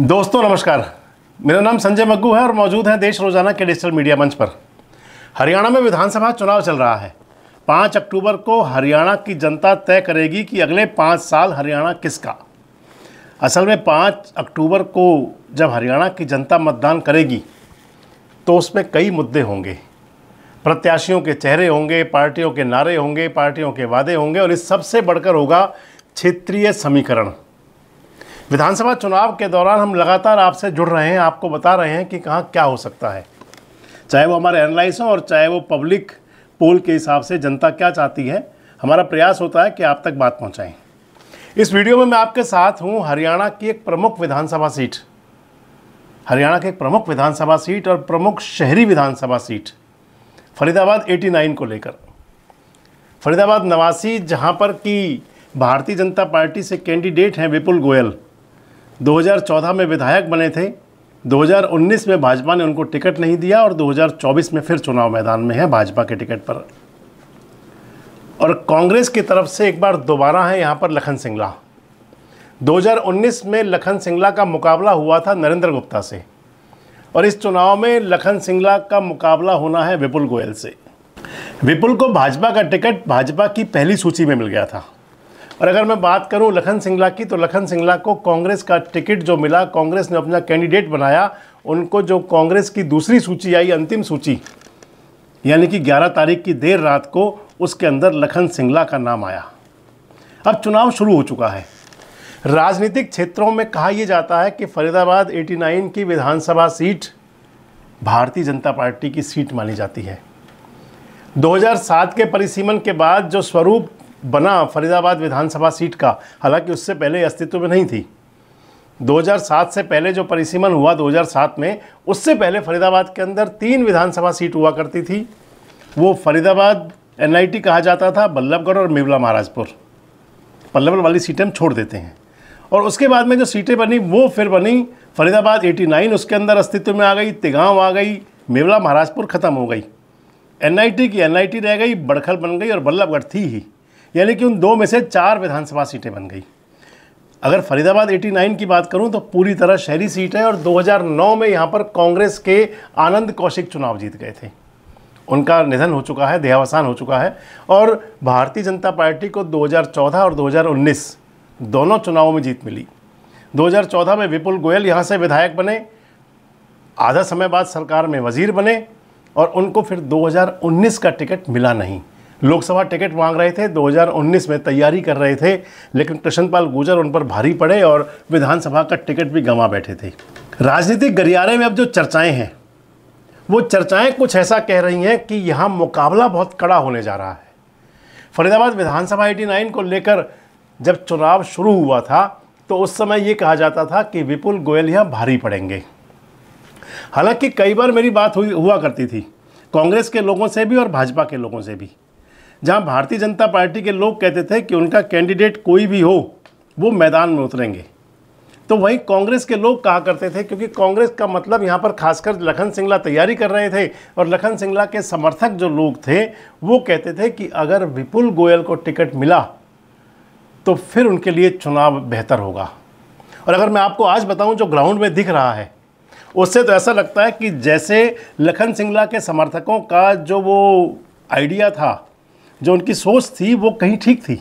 दोस्तों नमस्कार मेरा नाम संजय मग्गू है और मौजूद हैं देश रोजाना के डिजिटल मीडिया मंच पर हरियाणा में विधानसभा चुनाव चल रहा है पाँच अक्टूबर को हरियाणा की जनता तय करेगी कि अगले पाँच साल हरियाणा किसका असल में पाँच अक्टूबर को जब हरियाणा की जनता मतदान करेगी तो उसमें कई मुद्दे होंगे प्रत्याशियों के चेहरे होंगे पार्टियों के नारे होंगे पार्टियों के वादे होंगे और इस सबसे बढ़कर होगा क्षेत्रीय समीकरण विधानसभा चुनाव के दौरान हम लगातार आपसे जुड़ रहे हैं आपको बता रहे हैं कि कहाँ क्या हो सकता है चाहे वो हमारे एनालाइज हों और चाहे वो पब्लिक पोल के हिसाब से जनता क्या चाहती है हमारा प्रयास होता है कि आप तक बात पहुँचाएँ इस वीडियो में मैं आपके साथ हूँ हरियाणा की एक प्रमुख विधानसभा सीट हरियाणा की एक प्रमुख विधानसभा सीट और प्रमुख शहरी विधानसभा सीट फरीदाबाद 89 को लेकर फरीदाबाद नवासी जहां पर कि भारतीय जनता पार्टी से कैंडिडेट हैं विपुल गोयल 2014 में विधायक बने थे 2019 में भाजपा ने उनको टिकट नहीं दिया और 2024 में फिर चुनाव मैदान में है भाजपा के टिकट पर और कांग्रेस की तरफ से एक बार दोबारा है यहाँ पर लखन सिंगला 2019 में लखन सिंगला का मुकाबला हुआ था नरेंद्र गुप्ता से और इस चुनाव में लखन सिंगला का मुकाबला होना है विपुल गोयल से विपुल को भाजपा का टिकट भाजपा की पहली सूची में मिल गया था और अगर मैं बात करूं लखन सिंगला की तो लखन सिंगला को कांग्रेस का टिकट जो मिला कांग्रेस ने अपना कैंडिडेट बनाया उनको जो कांग्रेस की दूसरी सूची आई अंतिम सूची यानी कि 11 तारीख की देर रात को उसके अंदर लखन सिंगला का नाम आया अब चुनाव शुरू हो चुका है राजनीतिक क्षेत्रों में कहा यह जाता है कि फरीदाबाद 89 की विधानसभा सीट भारतीय जनता पार्टी की सीट मानी जाती है 2007 के परिसीमन के बाद जो स्वरूप बना फरीदाबाद विधानसभा सीट का हालांकि उससे पहले अस्तित्व में नहीं थी 2007 से पहले जो परिसीमन हुआ 2007 में उससे पहले फरीदाबाद के अंदर तीन विधानसभा सीट हुआ करती थी वो फरीदाबाद एनआईटी कहा जाता था बल्लभगढ़ और मेवला महाराजपुर पल्लवल वाली सीटें हम छोड़ देते हैं और उसके बाद में जो सीटें बनी वो फिर बनी फरीदाबाद 89 उसके अंदर अस्तित्व में आ गई तिगांव आ गई मेवला महाराजपुर ख़त्म हो गई एनआईटी की एनआईटी रह गई बड़खल बन गई और बल्लभगढ़ थी ही यानी कि उन दो में से चार विधानसभा सीटें बन गई अगर फरीदाबाद 89 की बात करूं तो पूरी तरह शहरी सीट है और 2009 में यहां पर कांग्रेस के आनंद कौशिक चुनाव जीत गए थे उनका निधन हो चुका है देहावसान हो चुका है और भारतीय जनता पार्टी को 2014 और 2019 दोनों चुनावों में जीत मिली 2014 में विपुल गोयल यहाँ से विधायक बने आधा समय बाद सरकार में वजीर बने और उनको फिर दो का टिकट मिला नहीं लोकसभा टिकट मांग रहे थे 2019 में तैयारी कर रहे थे लेकिन कृष्णपाल गुर्जर उन पर भारी पड़े और विधानसभा का टिकट भी गंवा बैठे थे राजनीतिक गलियारे में अब जो चर्चाएं हैं वो चर्चाएं कुछ ऐसा कह रही हैं कि यहाँ मुकाबला बहुत कड़ा होने जा रहा है फरीदाबाद विधानसभा एटी को लेकर जब चुनाव शुरू हुआ था तो उस समय ये कहा जाता था कि विपुल गोयल यहाँ भारी पड़ेंगे हालांकि कई बार मेरी बात हुई हुआ करती थी कांग्रेस के लोगों से भी और भाजपा के लोगों से भी जहां भारतीय जनता पार्टी के लोग कहते थे कि उनका कैंडिडेट कोई भी हो वो मैदान में उतरेंगे तो वहीं कांग्रेस के लोग कहा करते थे क्योंकि कांग्रेस का मतलब यहाँ पर खासकर लखन सिंगला तैयारी कर रहे थे और लखन सिंगला के समर्थक जो लोग थे वो कहते थे कि अगर विपुल गोयल को टिकट मिला तो फिर उनके लिए चुनाव बेहतर होगा और अगर मैं आपको आज बताऊं जो ग्राउंड में दिख रहा है उससे तो ऐसा लगता है कि जैसे लखन सिंगला के समर्थकों का जो वो आइडिया था जो उनकी सोच थी वो कहीं ठीक थी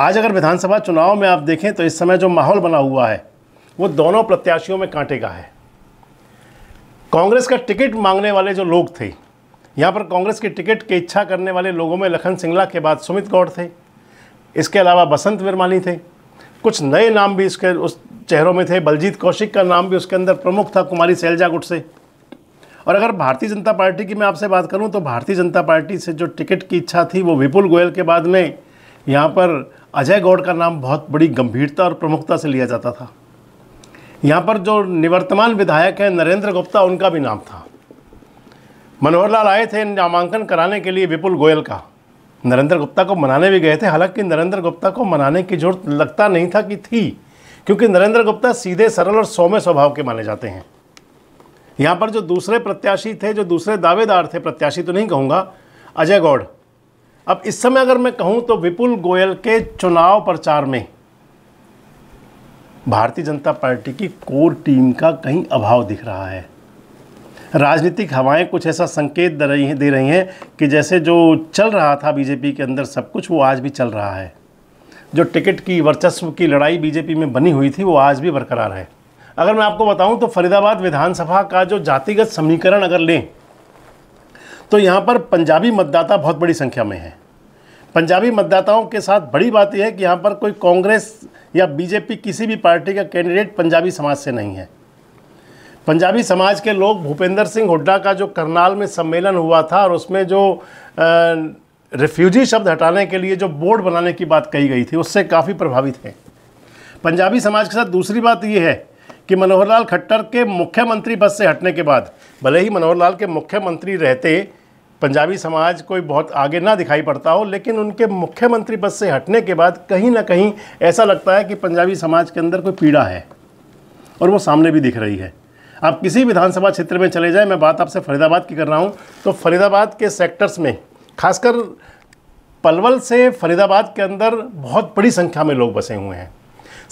आज अगर विधानसभा चुनाव में आप देखें तो इस समय जो माहौल बना हुआ है वो दोनों प्रत्याशियों में कांटे का है कांग्रेस का टिकट मांगने वाले जो लोग थे यहाँ पर कांग्रेस की टिकट की इच्छा करने वाले लोगों में लखन सिंगला के बाद सुमित गौड़ थे इसके अलावा बसंत विरमानी थे कुछ नए नाम भी इसके उस चेहरों में थे बलजीत कौशिक का नाम भी उसके अंदर प्रमुख था कुमारी सैलजा गुट से और अगर भारतीय जनता पार्टी की मैं आपसे बात करूं तो भारतीय जनता पार्टी से जो टिकट की इच्छा थी वो विपुल गोयल के बाद में यहाँ पर अजय गौड़ का नाम बहुत बड़ी गंभीरता और प्रमुखता से लिया जाता था यहाँ पर जो निवर्तमान विधायक हैं नरेंद्र गुप्ता उनका भी नाम था मनोहर लाल आए थे नामांकन कराने के लिए विपुल गोयल का नरेंद्र गुप्ता को मनाने भी गए थे हालांकि नरेंद्र गुप्ता को मनाने की जरूरत लगता नहीं था कि थी क्योंकि नरेंद्र गुप्ता सीधे सरल और सौम्य स्वभाव के माने जाते हैं यहाँ पर जो दूसरे प्रत्याशी थे जो दूसरे दावेदार थे प्रत्याशी तो नहीं कहूँगा अजय गौड़ अब इस समय अगर मैं कहूँ तो विपुल गोयल के चुनाव प्रचार में भारतीय जनता पार्टी की कोर टीम का कहीं अभाव दिख रहा है राजनीतिक हवाएं कुछ ऐसा संकेत दे रही हैं दे रही हैं कि जैसे जो चल रहा था बीजेपी के अंदर सब कुछ वो आज भी चल रहा है जो टिकट की वर्चस्व की लड़ाई बीजेपी में बनी हुई थी वो आज भी बरकरार है अगर मैं आपको बताऊं तो फरीदाबाद विधानसभा का जो जातिगत समीकरण अगर लें तो यहाँ पर पंजाबी मतदाता बहुत बड़ी संख्या में है पंजाबी मतदाताओं के साथ बड़ी बात यह है कि यहाँ पर कोई कांग्रेस या बीजेपी किसी भी पार्टी का कैंडिडेट पंजाबी समाज से नहीं है पंजाबी समाज के लोग भूपेंद्र सिंह हुड्डा का जो करनाल में सम्मेलन हुआ था और उसमें जो रिफ्यूजी शब्द हटाने के लिए जो बोर्ड बनाने की बात कही गई थी उससे काफ़ी प्रभावित हैं पंजाबी समाज के साथ दूसरी बात यह है कि मनोहर लाल खट्टर के मुख्यमंत्री पद से हटने के बाद भले ही मनोहर लाल के मुख्यमंत्री रहते पंजाबी समाज कोई बहुत आगे ना दिखाई पड़ता हो लेकिन उनके मुख्यमंत्री पद से हटने के बाद कहीं ना कहीं ऐसा लगता है कि पंजाबी समाज के अंदर कोई पीड़ा है और वो सामने भी दिख रही है आप किसी विधानसभा क्षेत्र में चले जाएं मैं बात आपसे फरीदाबाद की कर रहा हूं तो फरीदाबाद के सेक्टर्स में खासकर पलवल से फरीदाबाद के अंदर बहुत बड़ी संख्या में लोग बसे हुए हैं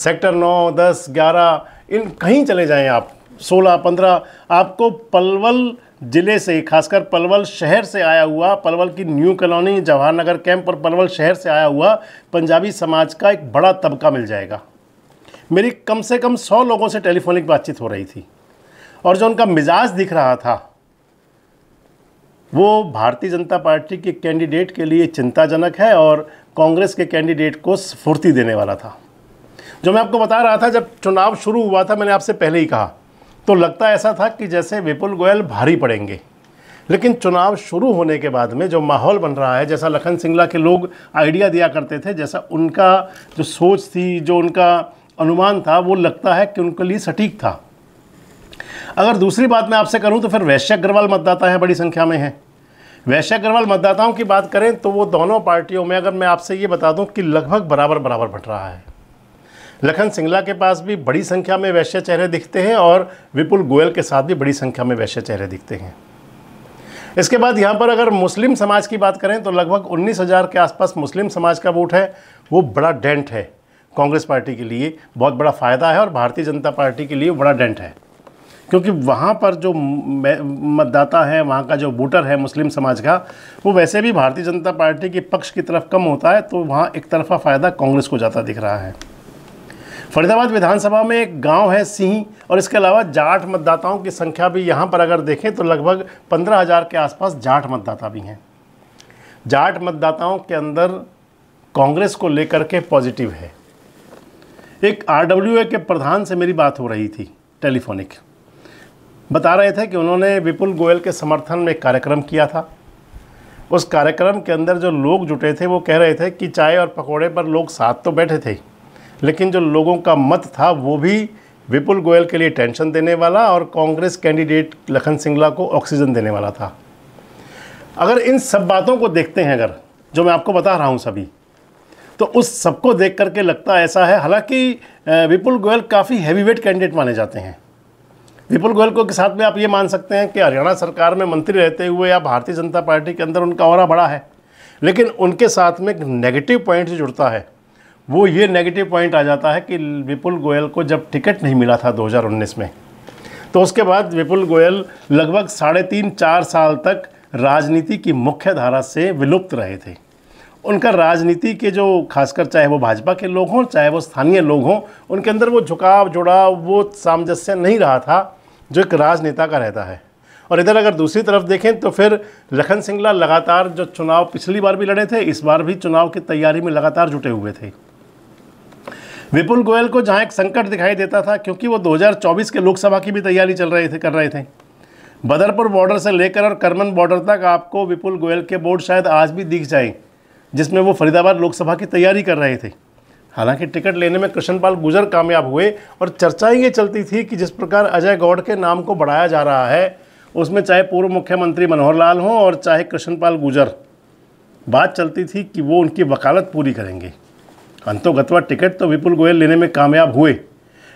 सेक्टर नौ दस ग्यारह इन कहीं चले जाएं आप 16, 15 आपको पलवल ज़िले से खासकर पलवल शहर से आया हुआ पलवल की new colony Jawahar Nagar camp और पलवल शहर से आया हुआ पंजाबी समाज का एक बड़ा तबका मिल जाएगा मेरी कम से कम सौ लोगों से टेलीफोनिक बातचीत हो रही थी और जो उनका मिजाज दिख रहा था वो भारतीय जनता पार्टी के कैंडिडेट के लिए चिंताजनक है और कांग्रेस के कैंडिडेट को स्फूर्ति देने वाला था जो मैं आपको बता रहा था जब चुनाव शुरू हुआ था मैंने आपसे पहले ही कहा तो लगता ऐसा था कि जैसे विपुल गोयल भारी पड़ेंगे लेकिन चुनाव शुरू होने के बाद में जो माहौल बन रहा है जैसा लखन सिंगला के लोग आइडिया दिया करते थे जैसा उनका जो सोच थी जो उनका अनुमान था वो लगता है कि उनके लिए सटीक था अगर दूसरी बात मैं आपसे करूं तो फिर वैश्य अग्रवाल मतदाता हैं बड़ी संख्या में हैं वैश्य अग्रवाल मतदाताओं की बात करें तो वो दोनों पार्टियों में अगर मैं आपसे ये बता दूं कि लगभग बराबर बराबर बट रहा है लखन सिंगला के पास भी बड़ी संख्या में वैश्य चेहरे दिखते हैं और विपुल गोयल के साथ भी बड़ी संख्या में वैश्य चेहरे दिखते हैं इसके बाद यहाँ पर अगर मुस्लिम समाज की बात करें तो लगभग उन्नीस हज़ार के आसपास मुस्लिम समाज का वोट है वो बड़ा डेंट है कांग्रेस पार्टी के लिए बहुत बड़ा फ़ायदा है और भारतीय जनता पार्टी के लिए बड़ा डेंट है क्योंकि वहाँ पर जो मतदाता है वहाँ का जो वोटर है मुस्लिम समाज का वो वैसे भी भारतीय जनता पार्टी के पक्ष की तरफ कम होता है तो वहाँ एक तरफा फ़ायदा कांग्रेस को जाता दिख रहा है फरीदाबाद विधानसभा में एक गांव है सिंह और इसके अलावा जाट मतदाताओं की संख्या भी यहाँ पर अगर देखें तो लगभग पंद्रह हज़ार के आसपास जाट मतदाता भी हैं जाट मतदाताओं के अंदर कांग्रेस को लेकर के पॉजिटिव है एक आर के प्रधान से मेरी बात हो रही थी टेलीफोनिक बता रहे थे कि उन्होंने विपुल गोयल के समर्थन में एक कार्यक्रम किया था उस कार्यक्रम के अंदर जो लोग जुटे थे वो कह रहे थे कि चाय और पकोड़े पर लोग साथ तो बैठे थे लेकिन जो लोगों का मत था वो भी विपुल गोयल के लिए टेंशन देने वाला और कांग्रेस कैंडिडेट लखन सिंगला को ऑक्सीजन देने वाला था अगर इन सब बातों को देखते हैं अगर जो मैं आपको बता रहा हूँ सभी तो उस सबको देख करके लगता ऐसा है हालांकि विपुल गोयल काफ़ी हैवीवेट कैंडिडेट माने जाते हैं विपुल गोयल को के साथ में आप ये मान सकते हैं कि हरियाणा सरकार में मंत्री रहते हुए या भारतीय जनता पार्टी के अंदर उनका और बड़ा है लेकिन उनके साथ में एक नेगेटिव पॉइंट जुड़ता है वो ये नेगेटिव पॉइंट आ जाता है कि विपुल गोयल को जब टिकट नहीं मिला था 2019 में तो उसके बाद विपुल गोयल लगभग साढ़े तीन चार साल तक राजनीति की मुख्य धारा से विलुप्त रहे थे उनका राजनीति के जो खासकर चाहे वो भाजपा के लोग हों चाहे वो स्थानीय लोग हों उनके अंदर वो झुकाव जुड़ाव वो सामंजस्य नहीं रहा था जो एक राजनेता का रहता है और इधर अगर दूसरी तरफ देखें तो फिर लखन सिंगला लगातार जो चुनाव पिछली बार भी लड़े थे इस बार भी चुनाव की तैयारी में लगातार जुटे हुए थे विपुल गोयल को जहाँ एक संकट दिखाई देता था क्योंकि वो 2024 के लोकसभा की भी तैयारी चल रहे थे कर रहे थे बदरपुर बॉर्डर से लेकर और करमन बॉर्डर तक आपको विपुल गोयल के बोर्ड शायद आज भी दिख जाए जिसमें वो फरीदाबाद लोकसभा की तैयारी कर रहे थे हालांकि टिकट लेने में कृष्णपाल गुजर कामयाब हुए और चर्चा ये चलती थी कि जिस प्रकार अजय गौड़ के नाम को बढ़ाया जा रहा है उसमें चाहे पूर्व मुख्यमंत्री मनोहर लाल हों और चाहे कृष्णपाल गुजर बात चलती थी कि वो उनकी वकालत पूरी करेंगे अंतोगतवा टिकट तो विपुल गोयल लेने में कामयाब हुए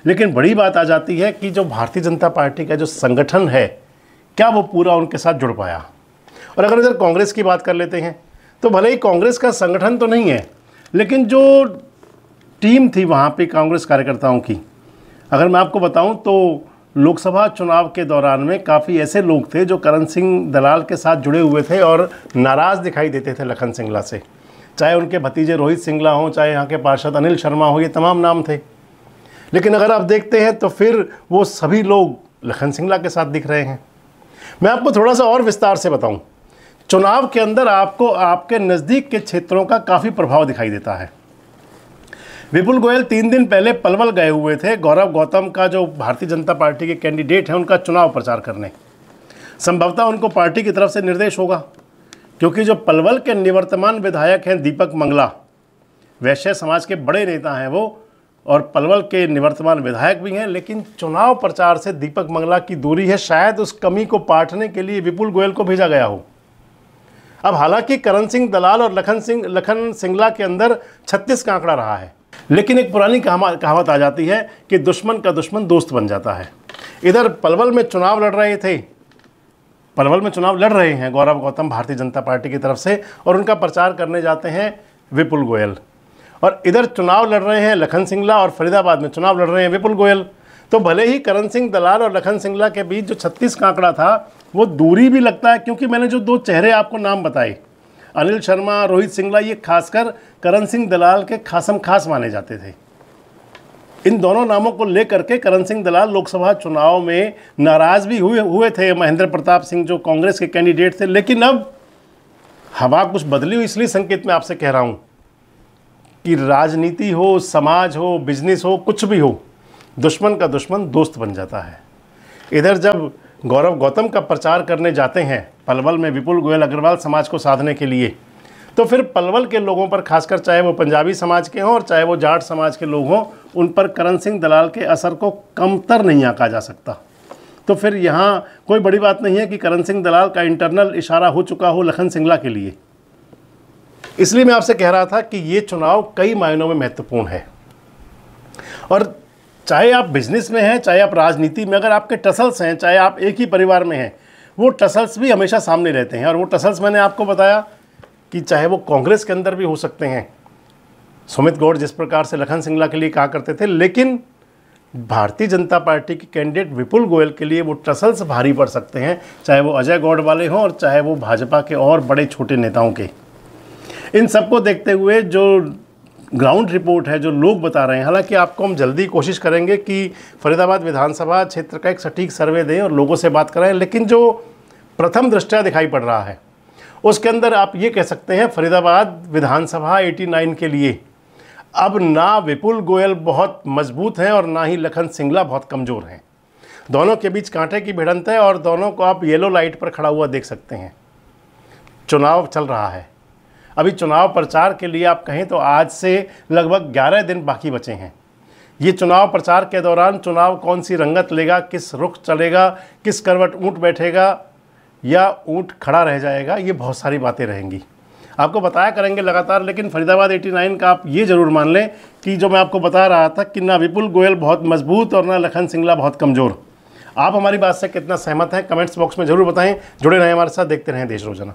लेकिन बड़ी बात आ जाती है कि जो भारतीय जनता पार्टी का जो संगठन है क्या वो पूरा उनके साथ जुड़ पाया और अगर इधर कांग्रेस की बात कर लेते हैं तो भले ही कांग्रेस का संगठन तो नहीं है लेकिन जो टीम थी वहाँ पे कांग्रेस कार्यकर्ताओं की अगर मैं आपको बताऊँ तो लोकसभा चुनाव के दौरान में काफ़ी ऐसे लोग थे जो करण सिंह दलाल के साथ जुड़े हुए थे और नाराज़ दिखाई देते थे लखन सिंगला से चाहे उनके भतीजे रोहित सिंगला हों चाहे यहाँ के पार्षद अनिल शर्मा हो ये तमाम नाम थे लेकिन अगर आप देखते हैं तो फिर वो सभी लोग लखन सिंगला के साथ दिख रहे हैं मैं आपको थोड़ा सा और विस्तार से बताऊं चुनाव के अंदर आपको आपके नज़दीक के क्षेत्रों का काफ़ी प्रभाव दिखाई देता है विपुल गोयल तीन दिन पहले पलवल गए हुए थे गौरव गौतम का जो भारतीय जनता पार्टी के कैंडिडेट हैं उनका चुनाव प्रचार करने संभवतः उनको पार्टी की तरफ से निर्देश होगा क्योंकि जो पलवल के निवर्तमान विधायक हैं दीपक मंगला वैश्य समाज के बड़े नेता हैं वो और पलवल के निवर्तमान विधायक भी हैं लेकिन चुनाव प्रचार से दीपक मंगला की दूरी है शायद उस कमी को पाटने के लिए विपुल गोयल को भेजा गया हो अब हालांकि करण सिंह दलाल और लखन सिंह लखन सिंगला के अंदर छत्तीस का आंकड़ा रहा है लेकिन एक पुरानी कहावत आ जाती है कि दुश्मन का दुश्मन दोस्त बन जाता है इधर पलवल में चुनाव लड़ रहे थे पलवल में चुनाव लड़ रहे हैं गौरव गौतम भारतीय जनता पार्टी की तरफ से और उनका प्रचार करने जाते हैं विपुल गोयल और इधर चुनाव लड़ रहे हैं लखन सिंगला और फरीदाबाद में चुनाव लड़ रहे हैं विपुल गोयल तो भले ही करण सिंह दलाल और लखन सिंगला के बीच जो छत्तीस का आंकड़ा था वो दूरी भी लगता है क्योंकि मैंने जो दो चेहरे आपको नाम बताए अनिल शर्मा रोहित सिंगला ये खासकर करण सिंह दलाल के खासम खास माने जाते थे इन दोनों नामों को लेकर के करण सिंह दलाल लोकसभा चुनाव में नाराज भी हुए हुए थे महेंद्र प्रताप सिंह जो कांग्रेस के कैंडिडेट थे लेकिन अब हवा कुछ बदली हुई इसलिए संकेत में आपसे कह रहा हूँ कि राजनीति हो समाज हो बिजनेस हो कुछ भी हो दुश्मन का दुश्मन दोस्त बन जाता है इधर जब गौरव गौतम का प्रचार करने जाते हैं पलवल में विपुल गोयल अग्रवाल समाज को साधने के लिए तो फिर पलवल के लोगों पर खासकर चाहे वो पंजाबी समाज के हों और चाहे वो जाट समाज के लोग हों उन पर करण सिंह दलाल के असर को कमतर नहीं आका जा सकता तो फिर यहाँ कोई बड़ी बात नहीं है कि करण सिंह दलाल का इंटरनल इशारा हो चुका हो लखन सिंगला के लिए इसलिए मैं आपसे कह रहा था कि ये चुनाव कई मायनों में महत्वपूर्ण है और चाहे आप बिजनेस में हैं चाहे आप राजनीति में अगर आपके टसल्स हैं चाहे आप एक ही परिवार में हैं वो टसल्स भी हमेशा सामने रहते हैं और वो टसल्स मैंने आपको बताया कि चाहे वो कांग्रेस के अंदर भी हो सकते हैं सुमित गौड़ जिस प्रकार से लखन सिंगला के लिए कहा करते थे लेकिन भारतीय जनता पार्टी के कैंडिडेट विपुल गोयल के लिए वो टसल्स भारी पड़ सकते हैं चाहे वो अजय गौड़ वाले हों और चाहे वो भाजपा के और बड़े छोटे नेताओं के इन सबको देखते हुए जो ग्राउंड रिपोर्ट है जो लोग बता रहे हैं हालांकि आपको हम जल्दी कोशिश करेंगे कि फरीदाबाद विधानसभा क्षेत्र का एक सटीक सर्वे दें और लोगों से बात कराएं लेकिन जो प्रथम दृष्टया दिखाई पड़ रहा है उसके अंदर आप ये कह सकते हैं फरीदाबाद विधानसभा 89 के लिए अब ना विपुल गोयल बहुत मजबूत हैं और ना ही लखन सिंगला बहुत कमज़ोर हैं दोनों के बीच कांटे की भिड़ंत है और दोनों को आप येलो लाइट पर खड़ा हुआ देख सकते हैं चुनाव चल रहा है अभी चुनाव प्रचार के लिए आप कहें तो आज से लगभग ग्यारह दिन बाकी बचे हैं ये चुनाव प्रचार के दौरान चुनाव कौन सी रंगत लेगा किस रुख चलेगा किस करवट ऊँट बैठेगा या ऊँट खड़ा रह जाएगा ये बहुत सारी बातें रहेंगी आपको बताया करेंगे लगातार लेकिन फरीदाबाद 89 का आप ये ज़रूर मान लें कि जो मैं आपको बता रहा था कि ना विपुल गोयल बहुत मजबूत और ना लखन सिंगला बहुत कमज़ोर आप हमारी बात से कितना सहमत हैं कमेंट्स बॉक्स में ज़रूर बताएं जुड़े रहें हमारे साथ देखते रहें देश रोजाना